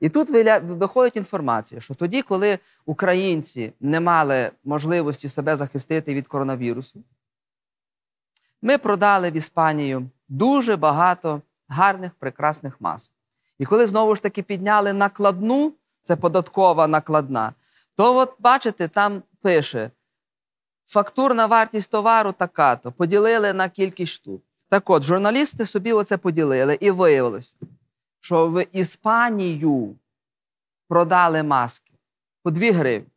І тут виходить інформація, що тоді, коли українці не мали можливості себе захистити від коронавірусу, ми продали в Іспанію дуже багато гарних, прекрасних масок. І коли знову ж таки підняли накладну, це податкова накладна, то, от бачите, там пише: фактурна вартість товару така-то поділили на кількість штук. Так от, журналісти собі оце поділили і виявилося що в Іспанію продали маски по 2 гривні.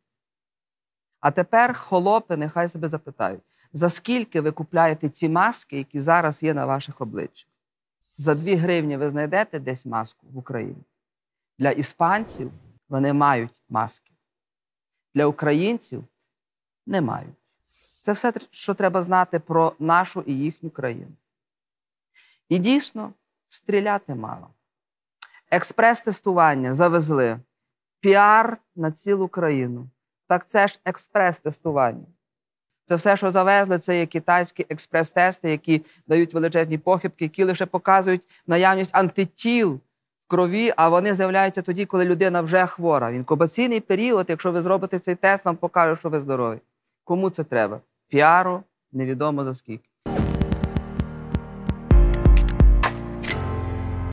А тепер холопи, нехай себе запитають, за скільки ви купляєте ці маски, які зараз є на ваших обличчях? За 2 гривні ви знайдете десь маску в Україні. Для іспанців вони мають маски. Для українців не мають. Це все, що треба знати про нашу і їхню країну. І дійсно, стріляти мало. Експрес-тестування завезли. Піар на цілу країну. Так це ж експрес-тестування. Це все, що завезли, це є китайські експрес-тести, які дають величезні похибки, які лише показують наявність антитіл в крові, а вони з'являються тоді, коли людина вже хвора. В інкубаційний період, якщо ви зробите цей тест, вам покажуть, що ви здорові. Кому це треба? Піару невідомо за скільки.